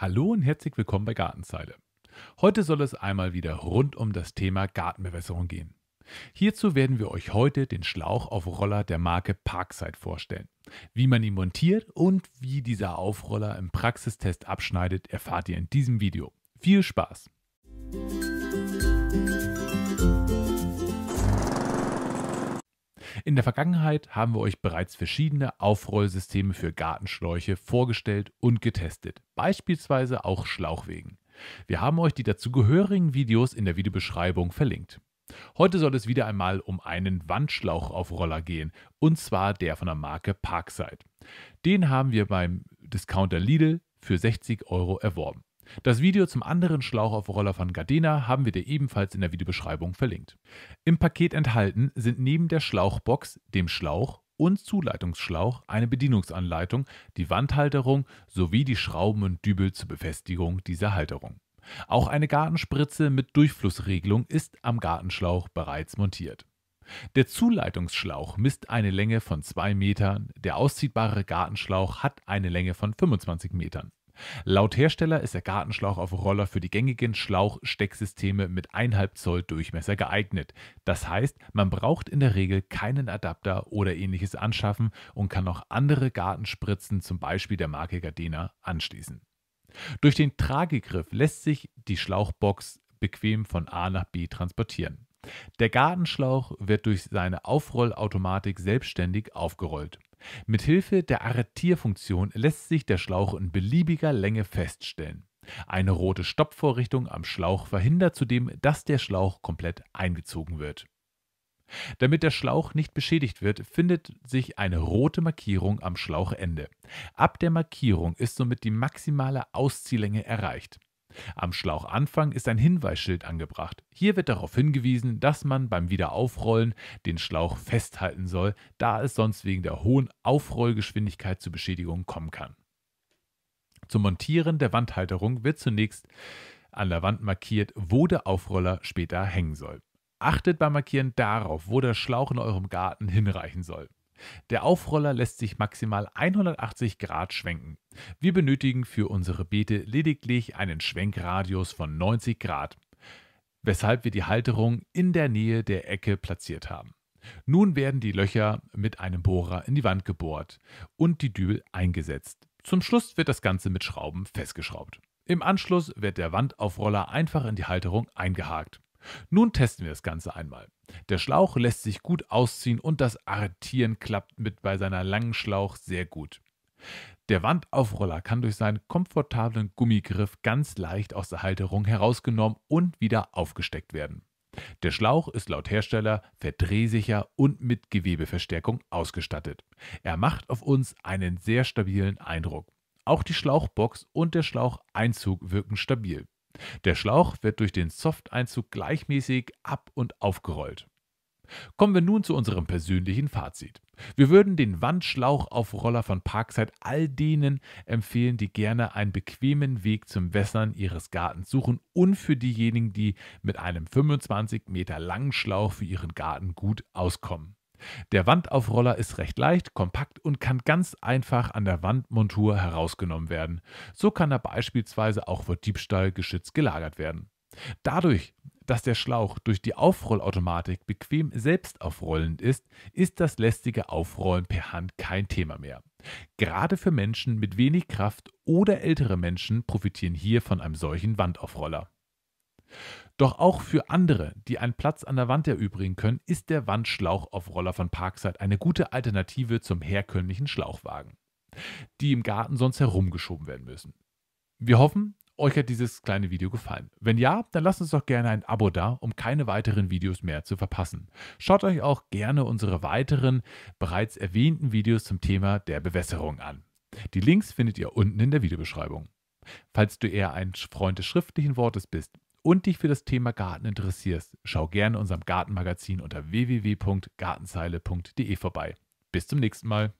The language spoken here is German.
Hallo und herzlich willkommen bei Gartenzeile. Heute soll es einmal wieder rund um das Thema Gartenbewässerung gehen. Hierzu werden wir euch heute den Schlauch auf Roller der Marke Parkside vorstellen. Wie man ihn montiert und wie dieser Aufroller im Praxistest abschneidet, erfahrt ihr in diesem Video. Viel Spaß! In der Vergangenheit haben wir euch bereits verschiedene Aufrollsysteme für Gartenschläuche vorgestellt und getestet, beispielsweise auch Schlauchwegen. Wir haben euch die dazugehörigen Videos in der Videobeschreibung verlinkt. Heute soll es wieder einmal um einen Wandschlauchaufroller gehen, und zwar der von der Marke Parkside. Den haben wir beim Discounter Lidl für 60 Euro erworben. Das Video zum anderen Schlauch auf Roller von Gardena haben wir dir ebenfalls in der Videobeschreibung verlinkt. Im Paket enthalten sind neben der Schlauchbox, dem Schlauch und Zuleitungsschlauch eine Bedienungsanleitung, die Wandhalterung sowie die Schrauben und Dübel zur Befestigung dieser Halterung. Auch eine Gartenspritze mit Durchflussregelung ist am Gartenschlauch bereits montiert. Der Zuleitungsschlauch misst eine Länge von 2 Metern, der ausziehbare Gartenschlauch hat eine Länge von 25 Metern. Laut Hersteller ist der Gartenschlauch auf Roller für die gängigen Schlauchstecksysteme mit 1,5 Zoll Durchmesser geeignet. Das heißt, man braucht in der Regel keinen Adapter oder ähnliches anschaffen und kann auch andere Gartenspritzen, zum Beispiel der Marke Gardena, anschließen. Durch den Tragegriff lässt sich die Schlauchbox bequem von A nach B transportieren. Der Gartenschlauch wird durch seine Aufrollautomatik selbstständig aufgerollt. Mit Hilfe der Arretierfunktion lässt sich der Schlauch in beliebiger Länge feststellen. Eine rote Stoppvorrichtung am Schlauch verhindert zudem, dass der Schlauch komplett eingezogen wird. Damit der Schlauch nicht beschädigt wird, findet sich eine rote Markierung am Schlauchende. Ab der Markierung ist somit die maximale Ausziehlänge erreicht. Am Schlauchanfang ist ein Hinweisschild angebracht. Hier wird darauf hingewiesen, dass man beim Wiederaufrollen den Schlauch festhalten soll, da es sonst wegen der hohen Aufrollgeschwindigkeit zu Beschädigungen kommen kann. Zum Montieren der Wandhalterung wird zunächst an der Wand markiert, wo der Aufroller später hängen soll. Achtet beim Markieren darauf, wo der Schlauch in eurem Garten hinreichen soll. Der Aufroller lässt sich maximal 180 Grad schwenken. Wir benötigen für unsere Beete lediglich einen Schwenkradius von 90 Grad, weshalb wir die Halterung in der Nähe der Ecke platziert haben. Nun werden die Löcher mit einem Bohrer in die Wand gebohrt und die Dübel eingesetzt. Zum Schluss wird das Ganze mit Schrauben festgeschraubt. Im Anschluss wird der Wandaufroller einfach in die Halterung eingehakt. Nun testen wir das Ganze einmal. Der Schlauch lässt sich gut ausziehen und das Arretieren klappt mit bei seiner langen Schlauch sehr gut. Der Wandaufroller kann durch seinen komfortablen Gummigriff ganz leicht aus der Halterung herausgenommen und wieder aufgesteckt werden. Der Schlauch ist laut Hersteller verdrehsicher und mit Gewebeverstärkung ausgestattet. Er macht auf uns einen sehr stabilen Eindruck. Auch die Schlauchbox und der Schlaucheinzug wirken stabil. Der Schlauch wird durch den Softeinzug gleichmäßig ab- und aufgerollt. Kommen wir nun zu unserem persönlichen Fazit. Wir würden den Wandschlauchaufroller von Parkside all denen empfehlen, die gerne einen bequemen Weg zum Wässern ihres Gartens suchen und für diejenigen, die mit einem 25 Meter langen Schlauch für ihren Garten gut auskommen. Der Wandaufroller ist recht leicht, kompakt und kann ganz einfach an der Wandmontur herausgenommen werden. So kann er beispielsweise auch vor Diebstahl geschützt gelagert werden. Dadurch, dass der Schlauch durch die Aufrollautomatik bequem selbst aufrollend ist, ist das lästige Aufrollen per Hand kein Thema mehr. Gerade für Menschen mit wenig Kraft oder ältere Menschen profitieren hier von einem solchen Wandaufroller. Doch auch für andere, die einen Platz an der Wand erübrigen können, ist der Wandschlauch auf Roller von Parkside eine gute Alternative zum herkömmlichen Schlauchwagen, die im Garten sonst herumgeschoben werden müssen. Wir hoffen, euch hat dieses kleine Video gefallen. Wenn ja, dann lasst uns doch gerne ein Abo da, um keine weiteren Videos mehr zu verpassen. Schaut euch auch gerne unsere weiteren bereits erwähnten Videos zum Thema der Bewässerung an. Die Links findet ihr unten in der Videobeschreibung. Falls du eher ein Freund des schriftlichen Wortes bist, und dich für das Thema Garten interessierst, schau gerne unserem Gartenmagazin unter www.gartenzeile.de vorbei. Bis zum nächsten Mal.